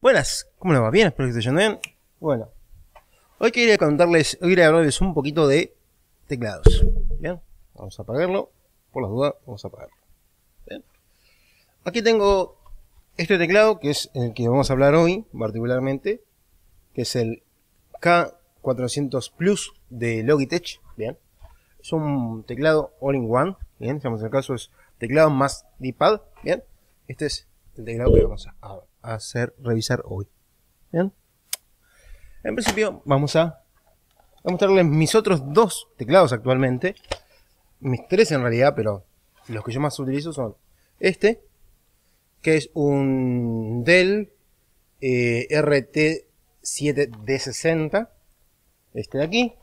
Buenas, ¿cómo les va? Bien, espero que estén bien. Bueno, hoy quería contarles, hoy quería hablarles un poquito de teclados. Bien, vamos a apagarlo, por las dudas, vamos a apagarlo. Bien. Aquí tengo este teclado que es el que vamos a hablar hoy, particularmente, que es el K400 Plus de Logitech. Bien, es un teclado all-in-one. Bien, Vamos, en el caso es teclado más D-pad. Bien, este es el teclado que vamos a hablar hacer revisar hoy. En principio vamos a, mostrarles mis otros dos teclados actualmente. Mis tres en realidad, pero los que yo más utilizo son este, que es un Dell eh, RT7D60, este de aquí,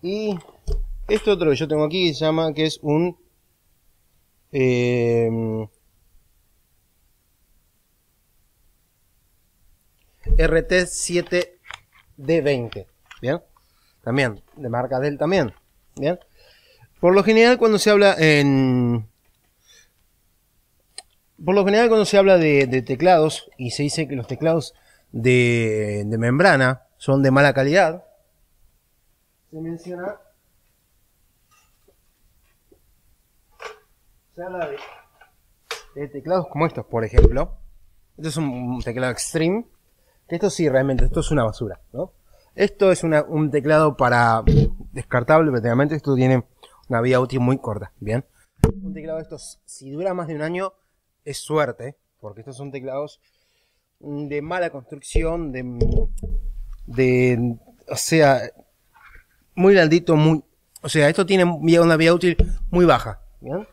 y este otro que yo tengo aquí se llama, que es un eh, RT7D20. Bien, también, de marca Dell también. Bien, por lo general, cuando se habla en. Por lo general, cuando se habla de, teclados y se dice que los teclados de, membrana son de mala calidad, se menciona se habla de, teclados como estos, por ejemplo. Este es un teclado Extreme, esto sí, realmente, esto es una basura, ¿no? Esto es un teclado para descartable prácticamente, esto tiene una vida útil muy corta, ¿bien? Un teclado de estos, si dura más de un año, es suerte, porque estos son teclados de mala construcción, de, o sea, muy blandito, muy, o sea, esto tiene una vida útil muy baja, ¿bien?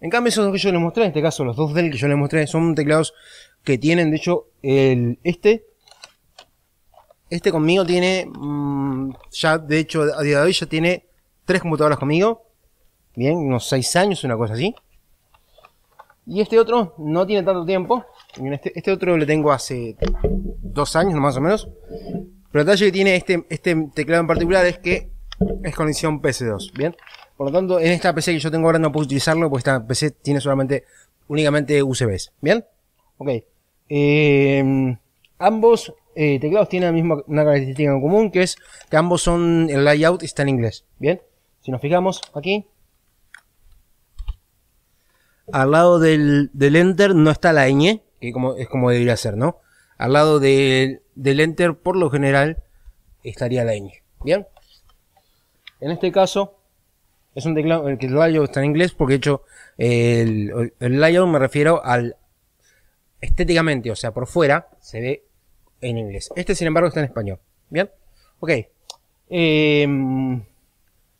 En cambio, esos dos que yo les mostré, en este caso los dos del que yo les mostré, son teclados que tienen, de hecho, el, este. Este conmigo tiene, mm, ya de hecho, a día de hoy ya tiene tres computadoras conmigo. Bien, unos seis años, una cosa así. Y este otro no tiene tanto tiempo. Este, este, otro lo tengo hace dos años, más o menos. Pero el detalle que tiene este, este teclado en particular es que es conexión ps 2 ¿bien? Por lo tanto, en esta PC que yo tengo ahora no puedo utilizarlo porque esta PC tiene solamente, únicamente USBs, ¿Bien? Ok. Eh, ambos eh, teclados tienen la misma, una característica en común que es que ambos son, el layout está en inglés. ¿Bien? Si nos fijamos aquí, al lado del, Enter no está la ñ, que como, es como debería ser, ¿no? Al lado del Enter, por lo general, estaría la ñ. ¿Bien? En este caso, es un teclado, el layout está en inglés porque de hecho el, layout me refiero al estéticamente, o sea, por fuera se ve en inglés. Este sin embargo está en español. ¿Bien? Ok. Em,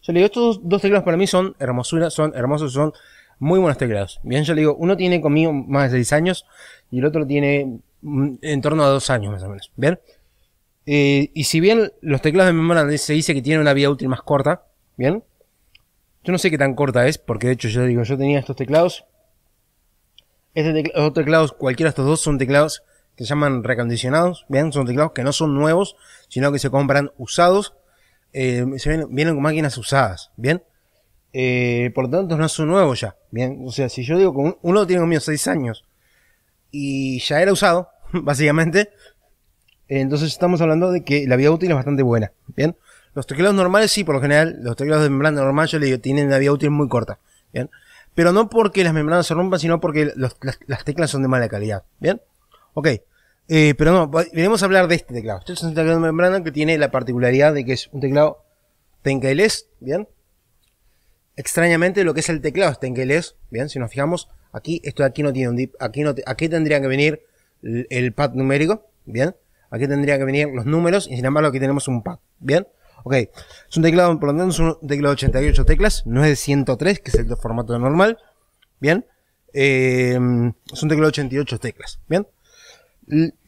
yo le digo, estos dos teclados para mí son hermosura son hermosos, son muy buenos teclados. Bien, yo le digo, uno tiene conmigo más de 6 años y el otro tiene en torno a 2 años más o menos. Bien. Eh, y si bien los teclados de memoria se dice que tienen una vida útil más corta, bien, yo no sé qué tan corta es, porque de hecho yo digo, yo tenía estos teclados. Este teclado, teclados, cualquiera de estos dos, son teclados que se llaman recondicionados. ¿bien? son teclados que no son nuevos, sino que se compran usados. Eh, vienen, con máquinas usadas, ¿bien? Eh, por lo tanto, no son nuevos ya, ¿bien? O sea, si yo digo que uno tiene conmigo 6 años y ya era usado, básicamente, entonces estamos hablando de que la vida útil es bastante buena, ¿bien? Los teclados normales sí, por lo general, los teclados de membrana normal yo le digo, tienen una vida útil muy corta. Bien. Pero no porque las membranas se rompan, sino porque las, teclas son de mala calidad. Bien. Ok. Eh, pero no, a hablar de este teclado. Este es un teclado de membrana que tiene la particularidad de que es un teclado Tenkeyless Bien. Extrañamente lo que es el teclado es Bien. Si nos fijamos, aquí, esto aquí no tiene un dip, aquí no, aquí tendría que venir el, pad numérico. Bien. Aquí tendría que venir los números y sin embargo aquí tenemos un pad. Bien. Ok, es un teclado, por lo tanto, es un teclado de 88 teclas, no es de 103, que es el formato normal. Bien, em, es un teclado de 88 teclas. Bien,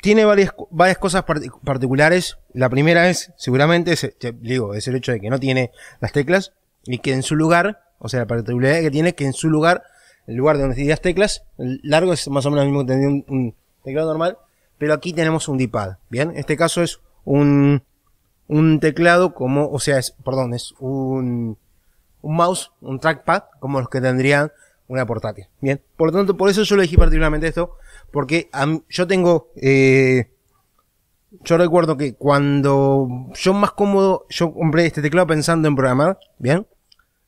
tiene varias, varias cosas particulares. La primera es, seguramente, es, digo, es el hecho de que no tiene las teclas y que en su lugar, o sea, la particularidad que tiene que en su lugar, el lugar donde tiene las teclas, el largo es más o menos lo mismo que tendría un, teclado normal, pero aquí tenemos un D-pad. Bien, en este caso es un un teclado como, o sea, es, perdón, es un, un mouse, un trackpad, como los que tendrían una portátil. Bien, por lo tanto, por eso yo elegí particularmente esto, porque yo tengo, eh, yo recuerdo que cuando yo más cómodo, yo compré este teclado pensando en programar, bien,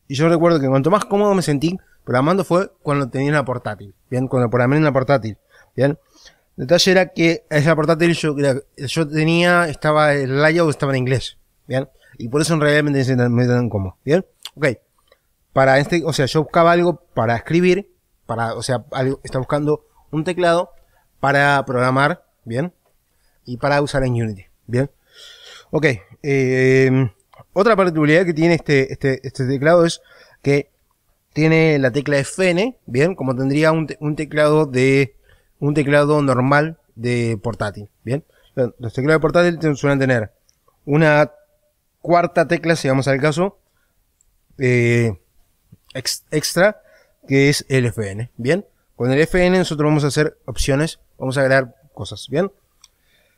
y yo recuerdo que cuanto más cómodo me sentí programando fue cuando tenía una portátil, bien, cuando programé una portátil, bien detalle era que esa portátil yo, yo tenía, estaba, el layout estaba en inglés, ¿bien? Y por eso en realidad me tan como, ¿bien? Ok. Para este, o sea, yo buscaba algo para escribir, para, o sea, algo, estaba buscando un teclado para programar, ¿bien? Y para usar en Unity, ¿bien? Ok. Em, otra particularidad que tiene este, este, este teclado es que tiene la tecla FN, ¿bien? Como tendría un, un teclado de un teclado normal de portátil. Bien, los teclados de portátil suelen tener una cuarta tecla, si vamos al caso, eh, extra, que es el FN. Bien, con el FN nosotros vamos a hacer opciones, vamos a agregar cosas. Bien,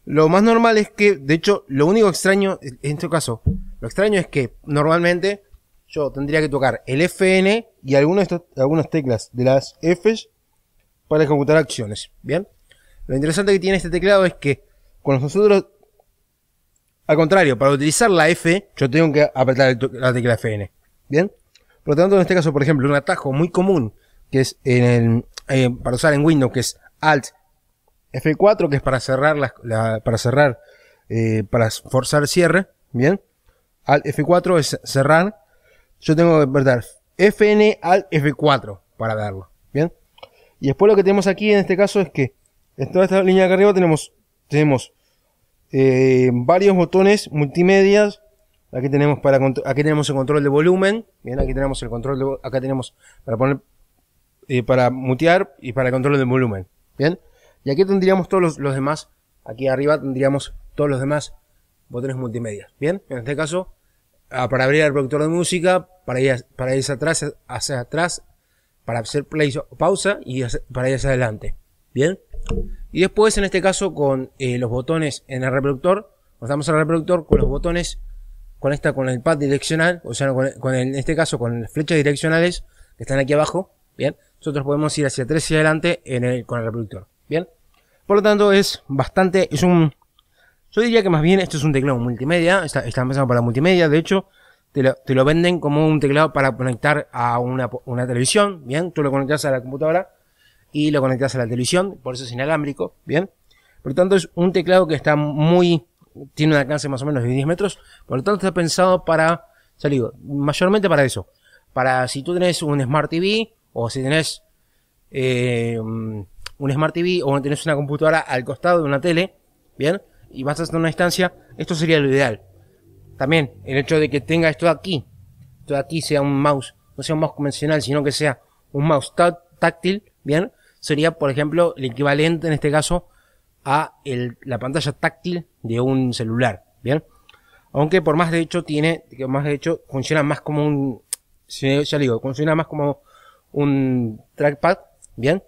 lo más normal es que, de hecho, lo único extraño, en este caso, lo extraño es que normalmente yo tendría que tocar el FN y algunas de algunas teclas de las Fs para ejecutar acciones. Bien. Lo interesante que tiene este teclado es que con nosotros, al contrario, para utilizar la F, yo tengo que apretar la tecla Fn. Bien. Por lo tanto, en este caso, por ejemplo, un atajo muy común que es en el, eh, para usar en Windows, que es Alt F4, que es para cerrar, para cerrar, eh, para forzar cierre. Bien. Alt F4 es cerrar. Yo tengo que apretar Fn Alt F4 para darlo. Bien. Y después lo que tenemos aquí en este caso es que en toda esta línea de arriba tenemos, tenemos eh, varios botones multimedias. Aquí tenemos, para, aquí tenemos el control de volumen. Bien, aquí tenemos el control acá tenemos para poner, eh, para mutear y para el control de volumen. Bien. Y aquí tendríamos todos los, demás. Aquí arriba tendríamos todos los demás botones multimedia. Bien. En este caso, ah, para abrir el productor de música, para ir, para ir atrás, hacia atrás para hacer play, pausa y para ir hacia adelante. Bien. Y después, en este caso, con eh, los botones en el reproductor, damos al reproductor con los botones, con esta, con el pad direccional, o sea, con, con en este caso, con las flechas direccionales que están aquí abajo. Bien. Nosotros podemos ir hacia atrás y adelante en el, con el reproductor. Bien. Por lo tanto, es bastante, es un, yo diría que más bien esto es un teclado multimedia, está, empezando para multimedia, de hecho, te lo, venden como un teclado para conectar a una, una televisión, ¿bien? Tú lo conectas a la computadora y lo conectas a la televisión, por eso es inalámbrico, ¿bien? Por lo tanto, es un teclado que está muy, tiene un alcance más o menos de 10 metros, por lo tanto está pensado para, salido, mayormente para eso. Para si tú tenés un Smart TV o si tenés eh, un Smart TV o tenés una computadora al costado de una tele, ¿bien? Y vas a estar una distancia, esto sería lo ideal. También el hecho de que tenga esto aquí, esto aquí sea un mouse, no sea un mouse convencional, sino que sea un mouse táctil, bien, sería por ejemplo el equivalente en este caso a la pantalla táctil de un celular, bien. Aunque por más de hecho tiene, que más de hecho funciona más como un, ya digo, funciona más como un trackpad, bien,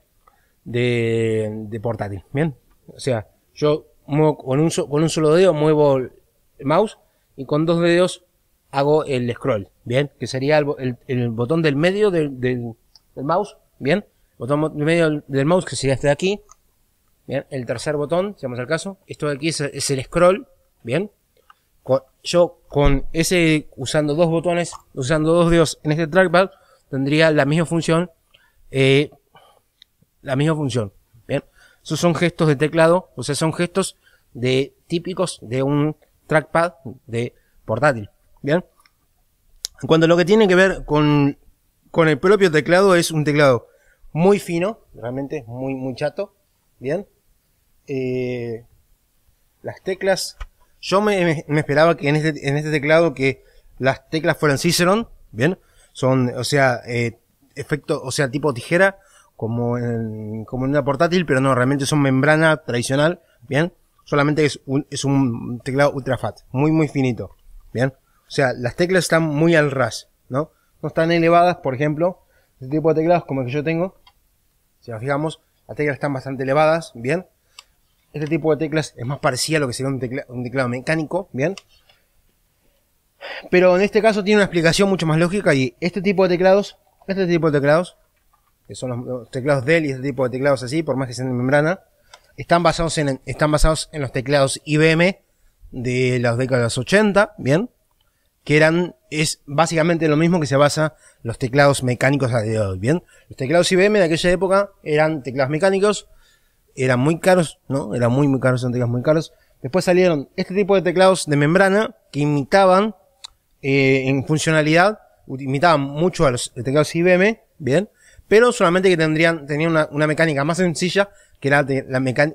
de, portátil, bien. O sea, yo con un, con un solo dedo muevo el mouse y con dos dedos hago el scroll, ¿bien? Que sería el, botón del medio del, mouse, ¿bien? botón del medio del, mouse que sería este de aquí, ¿bien? El tercer botón, si vamos al caso, esto de aquí es, el scroll, ¿bien? yo con ese, usando dos botones, usando dos dedos en este trackpad, tendría la misma función, eh, la misma función, ¿bien? Esos son gestos de teclado, o sea, son gestos de típicos de un trackpad de portátil. Bien. En cuanto a lo que tiene que ver con, con el propio teclado, es un teclado muy fino, realmente muy, muy chato. Bien. Eh, las teclas. Yo me, esperaba que este, en este, teclado que las teclas fueran Cicerón. Bien. Son, o sea, eh, efecto, o sea, tipo tijera, como en, como en una portátil, pero no, realmente son membrana tradicional. Bien solamente es un, teclado ultra fat, muy muy finito, ¿bien? O sea, las teclas están muy al ras, ¿no? No están elevadas, por ejemplo, este tipo de teclados como el que yo tengo, si nos fijamos, las teclas están bastante elevadas, ¿bien? Este tipo de teclas es más parecido a lo que sería un, un teclado mecánico, ¿bien? Pero en este caso tiene una explicación mucho más lógica y este tipo de teclados, este tipo de teclados, que son los teclados Dell y este tipo de teclados así, por más que sean de membrana, están basados en, están basados en los teclados IBM de las décadas 80, ¿bien? Que eran, es básicamente lo mismo que se basa los teclados mecánicos de hoy, ¿bien? Los teclados IBM de aquella época eran teclados mecánicos, eran muy caros, ¿no? Eran muy, muy caros, eran teclados muy caros. Después salieron este tipo de teclados de membrana que imitaban eh, en funcionalidad, imitaban mucho a los teclados IBM, ¿bien? Pero solamente que tendrían, tenían una, una mecánica más sencilla que era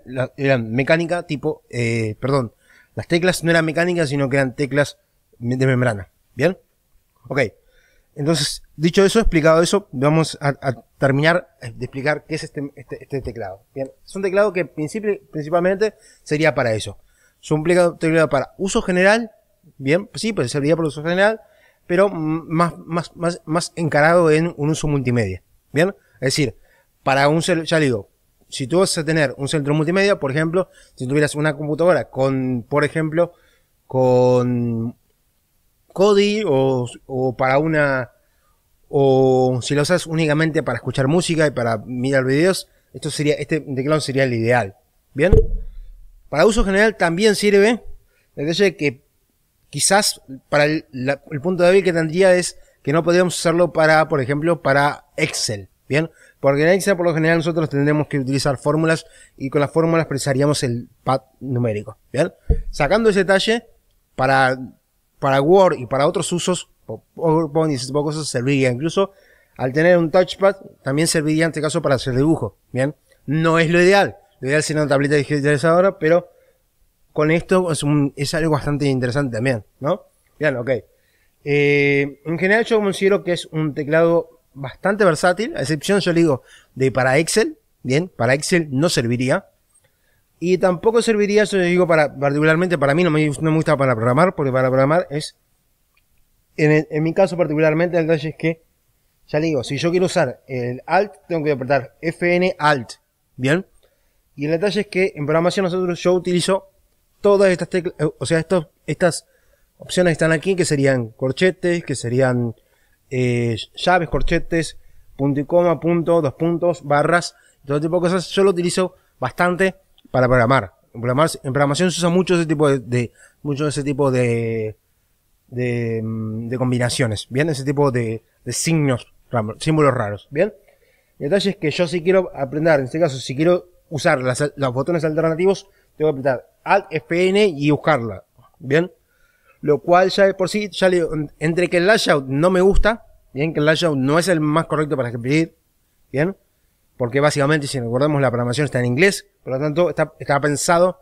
la, eran mecánica tipo, eh, perdón, las teclas no eran mecánicas, sino que eran teclas de membrana. ¿Bien? Ok. Entonces, dicho eso, explicado eso, vamos a, terminar de explicar qué es este, este, este, teclado. Bien, es un teclado que principalmente sería para eso. Es un teclado para uso general, bien, pues sí, pues serviría para uso general, pero más, más, más, encarado en un uso multimedia. Bien, es decir, para un, ya digo, si tú vas a tener un centro multimedia, por ejemplo, si tuvieras una computadora con, por ejemplo, con Kodi o, para una, o si lo usas únicamente para escuchar música y para mirar videos, esto sería, este teclado sería el ideal. ¿Bien? Para uso general también sirve, detalle que quizás para el, punto de punto débil que tendría es que no podríamos usarlo para, por ejemplo, para Excel. ¿Bien? Porque en Excel, por lo general, nosotros tendremos que utilizar fórmulas y con las fórmulas precisaríamos el pad numérico. ¿Bien? Sacando ese detalle, para, para Word y para otros usos, PowerPoint y ese tipo de cosas serviría. Incluso al tener un touchpad, también serviría en este caso para hacer dibujo. Bien, no es lo ideal. Lo ideal sería una tableta digitalizadora, pero con esto es, un, es algo bastante interesante también, ¿no? Bien, ok. Eh, en general yo considero que es un teclado bastante versátil, a excepción, yo le digo, de para Excel, bien, para Excel no serviría. Y tampoco serviría, yo le digo, para, particularmente para mí, no me, gusta para programar, porque para programar es, en, mi caso particularmente, el detalle es que, ya le digo, si yo quiero usar el Alt, tengo que apretar FN Alt, bien. Y el detalle es que en programación nosotros, yo utilizo todas estas teclas, eh, o sea, estos, estas opciones que están aquí, que serían corchetes, que serían eh, llaves, corchetes, punto y coma, punto, dos puntos, barras, todo tipo de cosas. Yo lo utilizo bastante para programar. En, programación se usa mucho ese tipo de, ese tipo de, mm, de, combinaciones, ¿bien? Ese tipo de, signos, símbolos raros, ¿bien? El es que yo si quiero aprender, en este caso, si quiero usar las, los botones alternativos, tengo que apretar Alt, FN y buscarla, ¿bien? lo cual ya es por sí, ya entre que el layout no me gusta, bien, que el layout no es el más correcto para escribir, bien, porque básicamente, si recordamos, la programación está en inglés, por lo tanto, está, pensado,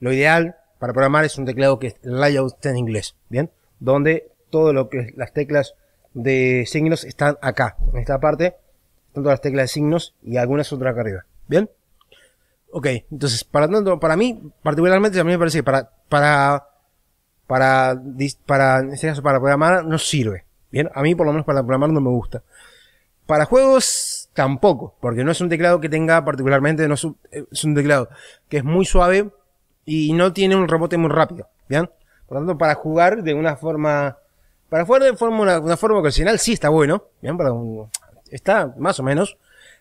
lo ideal para programar es un teclado que el layout está en inglés, bien, donde todo lo que las teclas de signos están acá, en esta parte, todas las teclas de signos y algunas otras acá arriba, bien. Ok, entonces, para tanto, para mí, particularmente, a mí me parece que para, para para, para, en este caso, para programar no sirve. Bien, a mí por lo menos para programar no me gusta. Para juegos tampoco, porque no es un teclado que tenga particularmente, no es un, eh, teclado que es muy suave y no tiene un rebote muy rápido. Bien, por lo tanto, para jugar de una forma, para jugar de forma, una, forma ocasional sí está bueno. Bien, para está más o menos,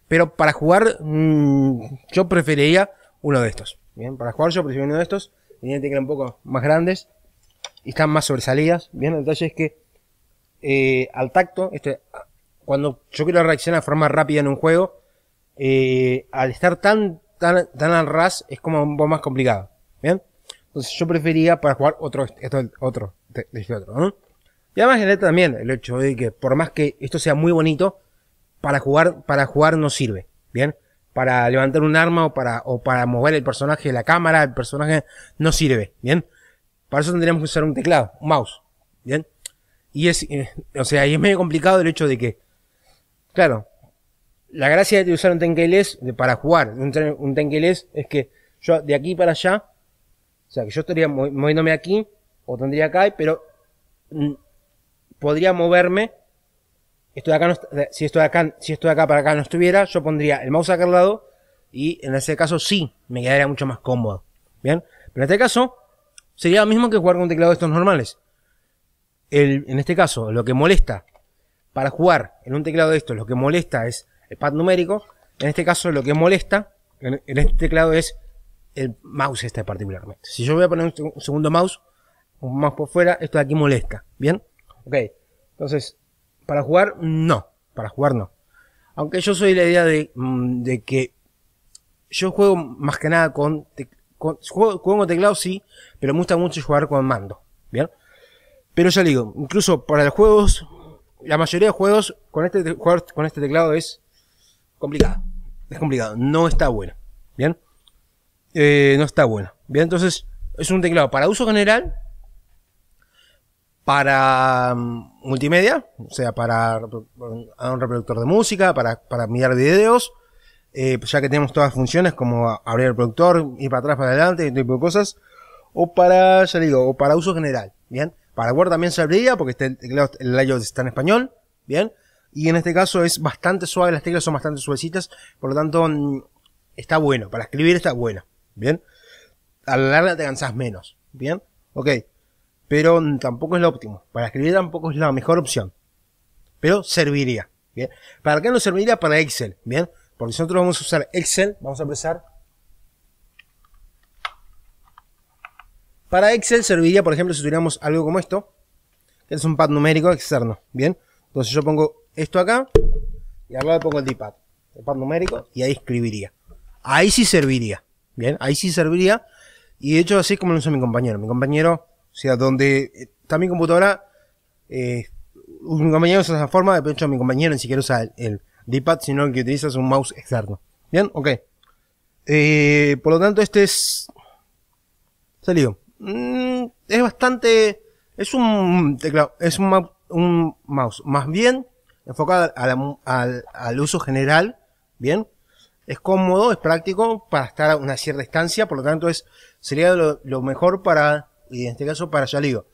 pero para jugar, mm, yo preferiría uno de estos. Bien, para jugar yo preferiría uno de estos. que teclas un poco más grandes y están más sobresalidas. Bien, el detalle es que eh, al tacto, este, cuando yo quiero reaccionar de forma rápida en un juego, eh, al estar tan, tan, tan al ras es como un poco más complicado. Bien, entonces yo prefería para jugar otro, esto, otro, este otro. ¿no? Y además el también, el hecho de que por más que esto sea muy bonito, para jugar, para jugar no sirve. Bien, para levantar un arma o para, o para mover el personaje, la cámara, el personaje no sirve. Bien. Para eso tendríamos que usar un teclado, un mouse. ¿Bien? Y es, eh, o sea, y es medio complicado el hecho de que, claro, la gracia de usar un tenkeles para jugar un, un es que yo de aquí para allá, o sea, que yo estaría moviéndome aquí o tendría acá, pero mm, podría moverme. Esto de acá no, si esto de acá, si esto acá para acá no estuviera, yo pondría el mouse acá al lado y en ese caso sí me quedaría mucho más cómodo. Bien, pero en este caso Sería lo mismo que jugar con un teclado de estos normales. en este caso, lo que molesta para jugar en un teclado de estos, lo que molesta es el pad numérico. En este caso, lo que molesta en, este teclado es el mouse este particularmente. Si yo voy a poner un, segundo mouse, un mouse por fuera, esto de aquí molesta. ¿Bien? Ok. Entonces, para jugar, no. Para jugar, no. Aunque yo soy la idea de, mm, de que yo juego más que nada con, juego, con teclado sí, pero me gusta mucho jugar con mando. ¿Bien? Pero ya digo, incluso para los juegos, la mayoría de juegos con este, jugar con este teclado es complicado. Es complicado, no está bueno. ¿Bien? Eh, no está bueno. Bien, entonces es un teclado para uso general, para mm, multimedia, o sea, para, un reproductor de música, para, para mirar videos, eh, ya que tenemos todas funciones, como abrir el productor, ir para atrás, para adelante, este tipo de cosas, o para, ya digo, o para uso general, ¿bien? Para Word también serviría, porque este, el layout está en español, ¿bien? Y en este caso es bastante suave, las teclas son bastante suavecitas, por lo tanto, mm, está bueno, para escribir está bueno, ¿bien? A la larga te cansás menos, ¿bien? Ok, pero mm, tampoco es lo óptimo, para escribir tampoco es la mejor opción, pero serviría, ¿bien? ¿Para qué no serviría? Para Excel, ¿bien? Porque si nosotros vamos a usar Excel, vamos a empezar. Para Excel serviría, por ejemplo, si tuviéramos algo como esto, que es un pad numérico externo, ¿bien? Entonces yo pongo esto acá, y al lado pongo el D-pad, el pad numérico, y ahí escribiría. Ahí sí serviría, ¿bien? Ahí sí serviría, y de hecho así es como lo usa mi compañero. Mi compañero, o sea, donde está mi computadora, eh, mi compañero usa esa forma, de hecho mi compañero ni siquiera usa el D-pad, sino que utilizas un mouse externo. ¿Bien? Ok. Eh, por lo tanto, este es... Salido. Mm, es bastante... Es un teclado, es un, mouse más bien enfocado al, al uso general, ¿bien? es cómodo, es práctico para estar a una cierta distancia, por lo tanto es, sería lo, mejor para, y en este caso para Salido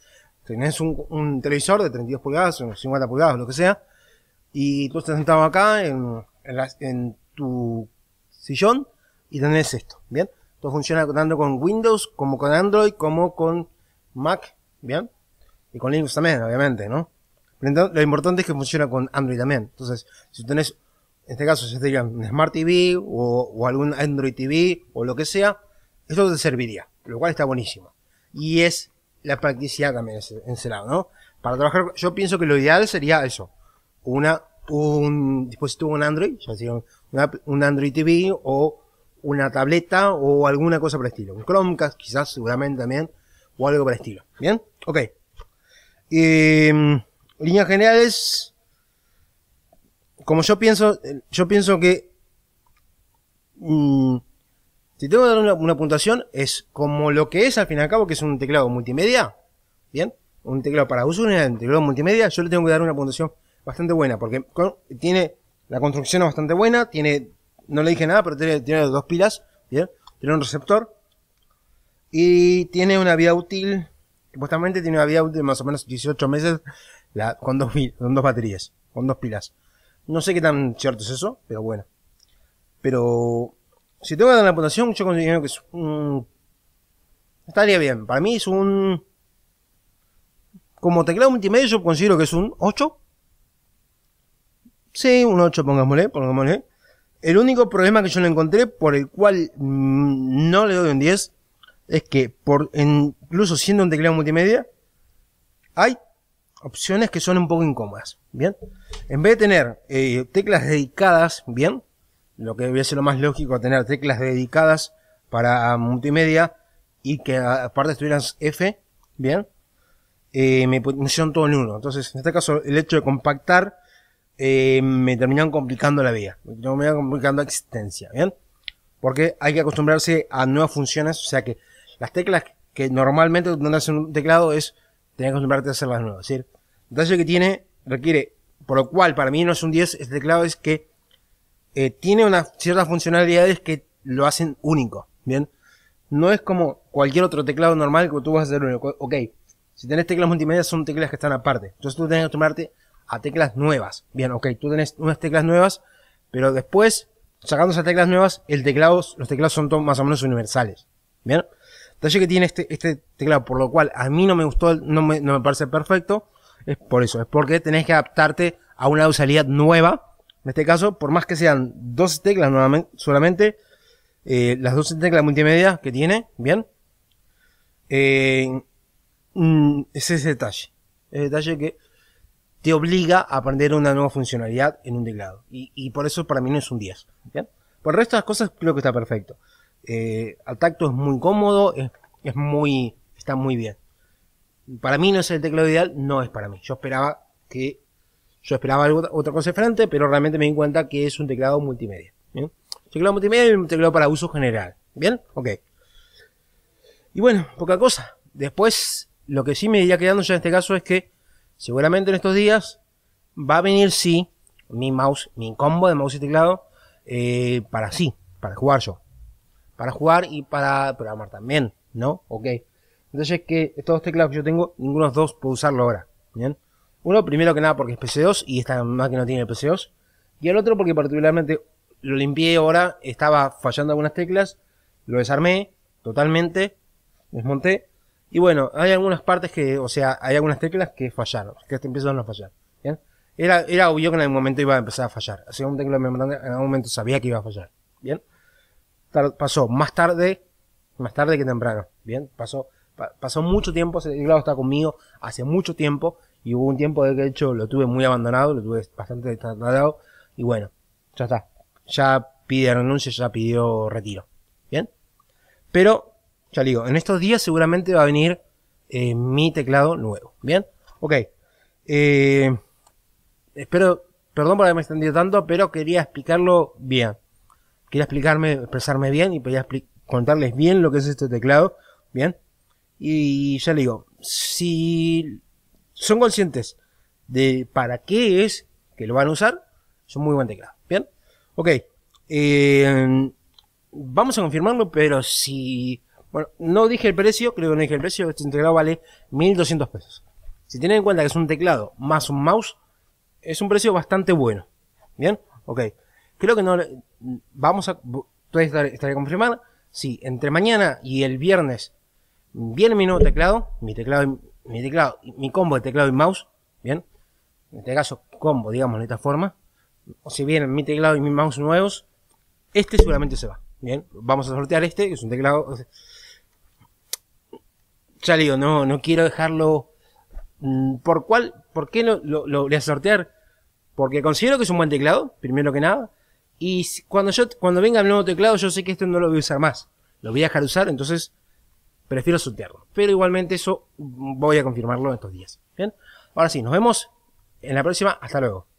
Tienes tenés un, televisor de 32 pulgadas o 50 pulgadas, lo que sea, y tú estás sentado acá en, en, tu sillón y tenés esto, ¿bien? Esto funciona tanto con Windows como con Android como con Mac, ¿bien? Y con Linux también, obviamente, ¿no? lo importante es que funciona con Android también. Entonces, si tenés, en este caso, si te un Smart TV o, algún Android TV o lo que sea, esto te serviría, lo cual está buenísimo. Y es la practicidad también en ese lado, ¿no? Para trabajar, yo pienso que lo ideal sería eso, una, un dispositivo, un Android, ya sea un Android TV o una tableta o alguna cosa por el estilo. Un Chromecast quizás seguramente también o algo por el estilo. ¿Bien? Ok. Em, líneas generales. Como yo pienso, yo pienso que... Mm, si tengo que dar una, una, puntuación, es como lo que es al fin y al cabo, que es un teclado multimedia. ¿Bien? Un teclado para uso, un teclado multimedia, yo le tengo que dar una puntuación bastante buena, porque tiene la construcción bastante buena, tiene, no le dije nada, pero tiene, dos pilas, ¿bien? tiene un receptor y tiene una vida útil, supuestamente tiene una vida útil de más o menos 18 meses la, con, dos, con dos baterías, con dos pilas. No sé qué tan cierto es eso, pero bueno. Pero si tengo que dar la puntuación, yo considero que es un... Estaría bien. Para mí es un... Como teclado multimedia yo considero que es un 8. Sí, un 8, pongámosle, pongámosle. El único problema que yo le encontré, por el cual mm, no le doy un 10, es que por, incluso siendo un teclado multimedia, hay opciones que son un poco incómodas, ¿bien? En vez de tener eh, teclas dedicadas, ¿bien? Lo que debería ser lo más lógico, tener teclas dedicadas para multimedia y que aparte estuvieran F, ¿bien? Eh, me pusieron todo en uno. Entonces, en este caso, el hecho de compactar eh, me terminan complicando la vida, me terminan complicando la existencia, ¿bien? Porque hay que acostumbrarse a nuevas funciones, o sea que las teclas que normalmente tendrás en un teclado es tener que acostumbrarte a hacerlas las nuevas, ¿sí? lo que tiene, requiere, por lo cual para mí no es un 10 este teclado, es que eh, tiene unas ciertas funcionalidades que lo hacen único, ¿bien? No es como cualquier otro teclado normal que tú vas a hacer único. Ok, si tenés teclas multimedia son teclas que están aparte. Entonces tú tienes que acostumbrarte a teclas nuevas. Bien, ok, tú tenés unas teclas nuevas, pero después, sacando esas teclas nuevas, el teclado, los teclados son más o menos universales. Bien, detalle que tiene este, este teclado, por lo cual a mí no me gustó, no me, no me parece perfecto, es por eso, es porque tenés que adaptarte a una usualidad nueva. En este caso, por más que sean 12 teclas nuevamente, solamente, eh, las 12 teclas multimedia que tiene, bien, eh, mm, es ese detalle. el detalle que te obliga a aprender una nueva funcionalidad en un teclado. Y, por eso para mí no es un 10. Por el resto de las cosas creo que está perfecto. Eh, al tacto es muy cómodo, es, muy, está muy bien. Para mí no es el teclado ideal, no es para mí. Yo esperaba que, yo esperaba algo, otra cosa diferente, pero realmente me di cuenta que es un teclado multimedia. Teclado multimedia y un teclado para uso general. ¿Bien? Ok. Y bueno, poca cosa. Después, lo que sí me iría quedando ya en este caso es que Seguramente en estos días va a venir sí mi mouse, mi combo de mouse y teclado eh, para sí, para jugar yo. Para jugar y para programar también, ¿no? Ok. Entonces que estos dos teclados que yo tengo, ninguno de los dos puedo usarlo ahora. ¿Bien? Uno primero que nada porque es PC2 y esta máquina tiene PC2. Y el otro porque particularmente lo limpié ahora, estaba fallando algunas teclas, lo desarmé totalmente, desmonté y bueno, hay algunas partes que, o sea, hay algunas teclas que fallaron, que empezaron a fallar. ¿bien? Era, era obvio que en algún momento iba a empezar a fallar. hacía un teclado en algún momento sabía que iba a fallar. Bien. pasó más tarde, más tarde que temprano. Bien. Pasó, pasó mucho tiempo, ese teclado está conmigo hace mucho tiempo. Y hubo un tiempo de que de hecho lo tuve muy abandonado, lo tuve bastante tratado. Y bueno, ya está. Ya pide renuncia, ya pidió retiro. Bien. Pero ya digo, en estos días seguramente va a venir eh, mi teclado nuevo. ¿Bien? Ok. Eh, espero, perdón por haberme extendido tanto, pero quería explicarlo bien. Quería explicarme, expresarme bien y podía contarles bien lo que es este teclado. ¿Bien? Y ya le digo, si son conscientes de para qué es que lo van a usar, es un muy buen teclado. ¿Bien? Ok. Eh, vamos a confirmarlo, pero si bueno, no dije el precio, creo que no dije el precio, este teclado vale 1200 pesos. Si tienen en cuenta que es un teclado más un mouse, es un precio bastante bueno. ¿Bien? Ok. Creo que no... Vamos a... Todavía estaré a confirmar. Sí, entre mañana y el viernes viene mi nuevo teclado, mi teclado, mi teclado, mi combo de teclado y mouse, ¿bien? En este caso, combo, digamos, de esta forma. O si vienen mi teclado y mi mouse nuevos, este seguramente se va, ¿bien? Vamos a sortear este, que es un teclado ya le no, no quiero dejarlo. Mm, ¿Por cuál? ¿Por qué no, lo, voy a sortear? Porque considero que es un buen teclado, primero que nada. Y cuando yo, cuando venga el nuevo teclado, yo sé que este no lo voy a usar más. Lo voy a dejar usar, entonces prefiero sortearlo. Pero igualmente eso mm, voy a confirmarlo en estos días. Bien. Ahora sí, nos vemos en la próxima. Hasta luego.